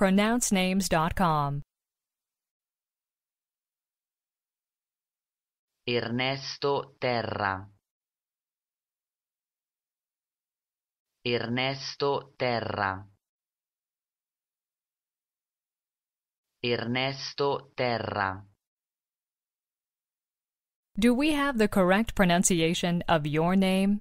pronouncenames.com. Ernesto Terra. Ernesto Terra. Ernesto Terra. Do we have the correct pronunciation of your name?